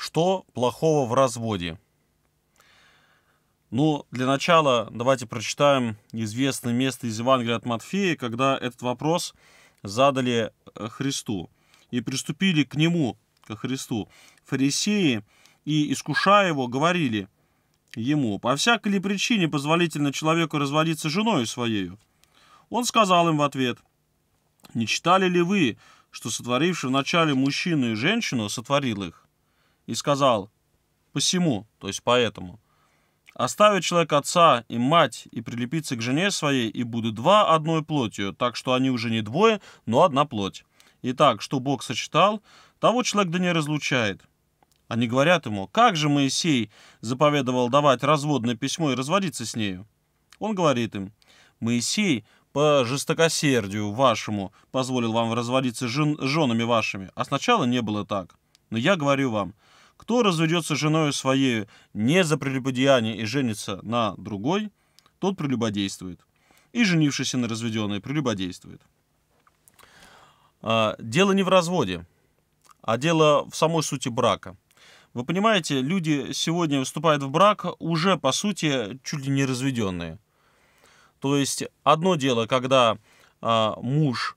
Что плохого в разводе? Ну, для начала давайте прочитаем известное место из Евангелия от Матфея, когда этот вопрос задали э, Христу. «И приступили к Нему, к Христу, фарисеи, и, искушая Его, говорили Ему, «По всякой ли причине позволительно человеку разводиться женой своей? Он сказал им в ответ, «Не читали ли вы, что сотворивший вначале мужчину и женщину сотворил их?» и сказал, «Посему», то есть «поэтому». Оставит человек отца и мать и прилепится к жене своей, и будут два одной плотью, так что они уже не двое, но одна плоть. Итак, что Бог сочетал, того человек да не разлучает. Они говорят ему, как же Моисей заповедовал давать разводное письмо и разводиться с нею? Он говорит им, Моисей по жестокосердию вашему позволил вам разводиться с жен женами вашими, а сначала не было так. Но я говорю вам, кто разведется женой своей не за прелюбодеяние и женится на другой, тот прелюбодействует. И женившийся на разведенной прелюбодействует. А, дело не в разводе, а дело в самой сути брака. Вы понимаете, люди сегодня вступают в брак уже, по сути, чуть ли не разведенные. То есть одно дело, когда а, муж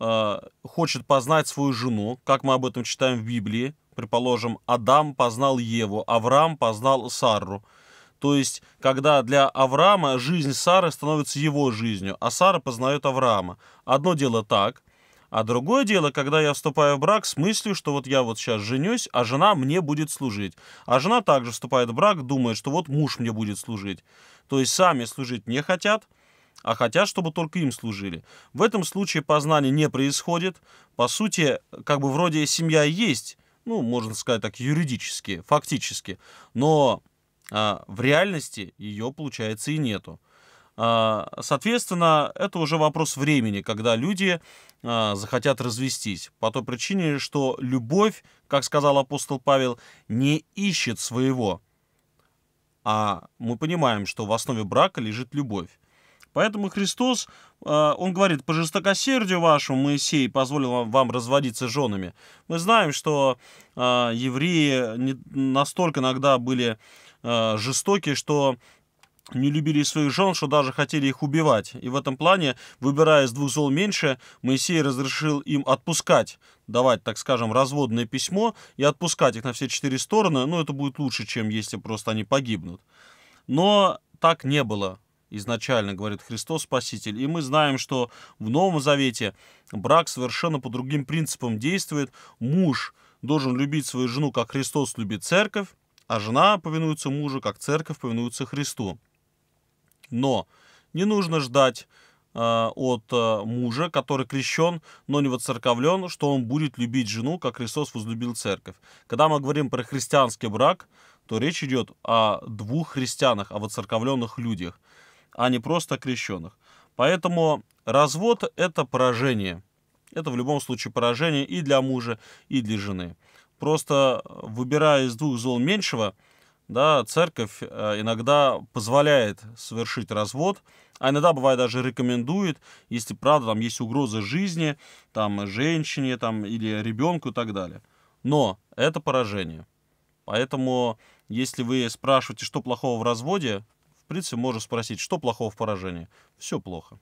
Э, хочет познать свою жену, как мы об этом читаем в Библии. Предположим, Адам познал Еву, Авраам познал Сарру. То есть, когда для Авраама жизнь Сары становится его жизнью, а Сара познает Авраама. Одно дело так, а другое дело, когда я вступаю в брак с мыслью, что вот я вот сейчас женюсь, а жена мне будет служить. А жена также вступает в брак, думает, что вот муж мне будет служить. То есть сами служить не хотят – а хотят, чтобы только им служили. В этом случае познание не происходит. По сути, как бы вроде семья есть, ну, можно сказать так, юридически, фактически, но а, в реальности ее, получается, и нету. А, соответственно, это уже вопрос времени, когда люди а, захотят развестись. По той причине, что любовь, как сказал апостол Павел, не ищет своего. А мы понимаем, что в основе брака лежит любовь. Поэтому Христос, а, он говорит, по жестокосердию вашему Моисей позволил вам разводиться с женами. Мы знаем, что а, евреи настолько иногда были а, жестоки, что не любили своих жен, что даже хотели их убивать. И в этом плане, выбирая из двух зол меньше, Моисей разрешил им отпускать, давать, так скажем, разводное письмо и отпускать их на все четыре стороны. Ну, это будет лучше, чем если просто они погибнут. Но так не было изначально, говорит Христос Спаситель. И мы знаем, что в Новом Завете брак совершенно по другим принципам действует. Муж должен любить свою жену, как Христос любит церковь, а жена повинуется мужу, как церковь повинуется Христу. Но не нужно ждать э, от э, мужа, который крещен, но не воцерковлен, что он будет любить жену, как Христос возлюбил церковь. Когда мы говорим про христианский брак, то речь идет о двух христианах, о воцерковленных людях а не просто крещенных. Поэтому развод – это поражение. Это в любом случае поражение и для мужа, и для жены. Просто э, выбирая из двух зол меньшего, да, церковь э, иногда позволяет совершить развод, а иногда, бывает, даже рекомендует, если, правда, там есть угроза жизни, там, женщине, там, или ребенку и так далее. Но это поражение. Поэтому, если вы спрашиваете, что плохого в разводе, принципе, можно спросить, что плохого в поражении? Все плохо.